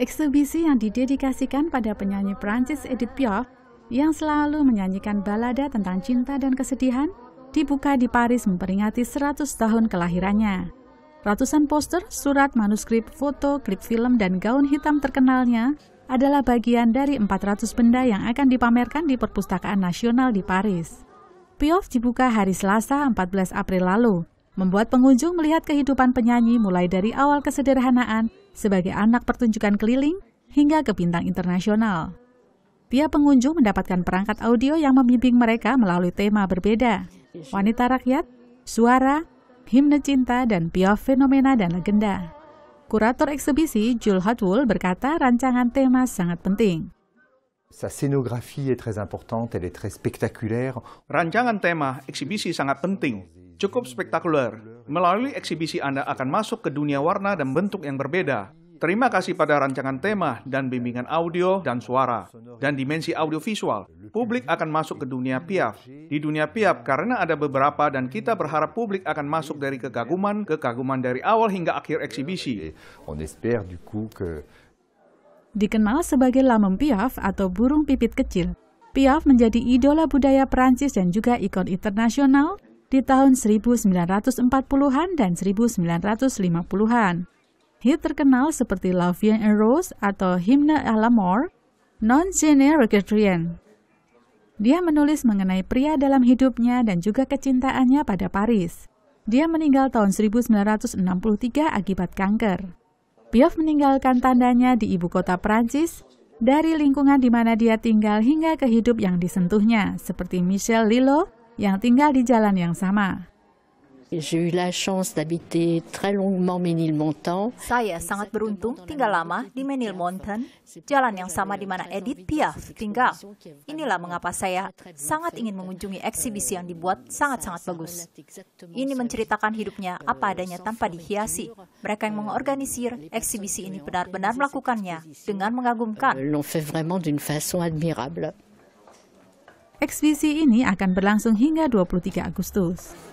Eksibisi yang didedikasikan pada penyanyi Prancis Edith Piaf yang selalu menyanyikan balada tentang cinta dan kesedihan dibuka di Paris memperingati 100 tahun kelahirannya. Ratusan poster, surat, manuskrip, foto, klip film, dan gaun hitam terkenalnya adalah bagian dari 400 benda yang akan dipamerkan di Perpustakaan Nasional di Paris. Piaf dibuka hari Selasa 14 April lalu membuat pengunjung melihat kehidupan penyanyi mulai dari awal kesederhanaan sebagai anak pertunjukan keliling hingga ke bintang internasional. Tiap pengunjung mendapatkan perangkat audio yang membimbing mereka melalui tema berbeda. Wanita rakyat, suara, himne cinta, dan pia fenomena dan legenda. Kurator eksebisi Jul Hotwool berkata rancangan tema sangat penting. Sa scénographie est très importante, elle est très spectaculaire. Rancangan tema eksibisi sangat penting cukup spektakuler. Melalui eksibisi Anda akan masuk ke dunia warna dan bentuk yang berbeda. Terima kasih pada rancangan tema dan bimbingan audio dan suara, dan dimensi audiovisual. Publik akan masuk ke dunia Piaf. Di dunia Piaf, karena ada beberapa dan kita berharap publik akan masuk dari kekaguman ke kaguman dari awal hingga akhir eksibisi. Dikenal sebagai lamem Piaf atau burung pipit kecil, Piaf menjadi idola budaya Prancis dan juga ikon internasional di tahun 1940-an dan 1950-an. Hit terkenal seperti Love You and Rose atau Himne à l'amour, Non Generation. Dia menulis mengenai pria dalam hidupnya dan juga kecintaannya pada Paris. Dia meninggal tahun 1963 akibat kanker. Piaf meninggalkan tandanya di ibu kota Prancis, dari lingkungan di mana dia tinggal hingga ke hidup yang disentuhnya, seperti Michel Lillo yang tinggal di jalan yang sama. Saya sangat beruntung tinggal lama di Menil Mountain, jalan yang sama di mana Edith Piaf tinggal. Inilah mengapa saya sangat ingin mengunjungi eksibisi yang dibuat sangat-sangat bagus. Ini menceritakan hidupnya apa adanya tanpa dihiasi. Mereka yang mengorganisir eksibisi ini benar-benar melakukannya dengan mengagumkan. Eksbisi ini akan berlangsung hingga 23 Agustus.